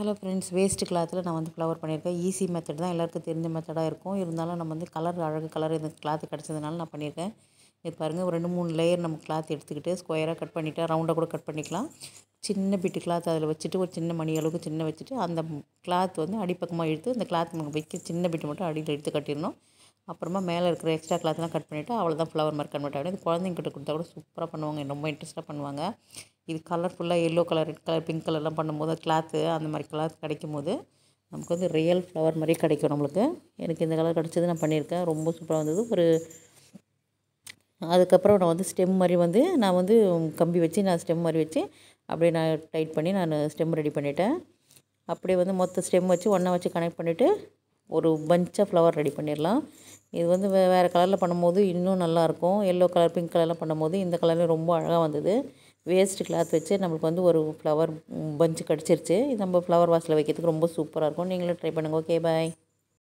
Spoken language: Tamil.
ஹலோ ஃப்ரெண்ட்ஸ் வேஸ்ட் கிளாத்தில் நான் வந்து ஃப்ளவர் பண்ணியிருக்கேன் ஈஸி மெத்தட் தான் எல்லாருக்கும் தெரிஞ்ச மெத்தடாக இருக்கும் இருந்தாலும் நம்ம வந்து கலர் அழகு கலர் இந்த கிளாத்து கிடச்சதுனால நான் பண்ணியிருக்கேன் இது பாருங்கள் ஒரு ரெண்டு மூணு லேயர் நம்ம கிளாத் எடுத்துக்கிட்டு ஸ்கொயராக கட் பண்ணிவிட்டு ரவுண்டாக கூட கட் பண்ணிக்கலாம் சின்ன பிட்டு கிளாத் அதில் வச்சுட்டு ஒரு சின்ன மணி அளவுக்கு சின்ன வச்சுட்டு அந்த கிளாத் வந்து அடிப்பக்கமாக எடுத்து அந்த கிளாத் நமக்கு வைக்க சின்ன பிட்டு மட்டும் அடியில் எடுத்து கட்டிடணும் அப்புறமா மேலே இருக்கிற எக்ஸ்ட்ரா கிளாத்லாம் கட் பண்ணிவிட்டு அவ்வளோதான் ஃப்ளவர் மார்க் கன்வெர்ட் ஆகிடும் இது குழந்தைங்கிட்ட கொடுத்தா கூட சூப்பராக பண்ணுவாங்க ரொம்ப இன்ட்ரெஸ்ட்டாக பண்ணுவாங்க இது கலர்ஃபுல்லாக yellow colour red colour pink கலர்லாம் பண்ணும்போது கிளாத்து அந்த மாதிரி கிளாத் கிடைக்கும் போது நமக்கு வந்து ரியல் ஃப்ளவர் மாதிரி கிடைக்கும் நம்மளுக்கு எனக்கு இந்த கலர் கிடச்சது நான் பண்ணியிருக்கேன் ரொம்ப சூப்பராக வந்தது ஒரு அதுக்கப்புறம் நான் வந்து ஸ்டெம் மாதிரி வந்து நான் வந்து கம்பி வச்சு நான் ஸ்டெம் மாதிரி வச்சு அப்படியே நான் டைட் பண்ணி நான் ஸ்டெம் ரெடி பண்ணிட்டேன் அப்படியே வந்து மொத்த ஸ்டெம் வச்சு ஒன்றா வச்சு கனெக்ட் பண்ணிவிட்டு ஒரு பஞ்சாக ஃப்ளவர் ரெடி பண்ணிடலாம் இது வந்து வே வேறு கலரில் பண்ணும்போது இன்னும் நல்லாயிருக்கும் எல்லோ கலர் பிங்க் கலர்லாம் பண்ணும்போது இந்த கலர்லேயும் ரொம்ப அழகாக வந்தது வேஸ்ட் கிளாத் வச்சு நம்மளுக்கு வந்து ஒரு ஃப்ளவர் பஞ்சு கிடச்சிருச்சு நம்ம ஃப்ளவர் வாஸில் வைக்கிறதுக்கு ரொம்ப சூப்பராக இருக்கும் நீங்களும் ட்ரை பண்ணுங்கள் ஓகே பாய்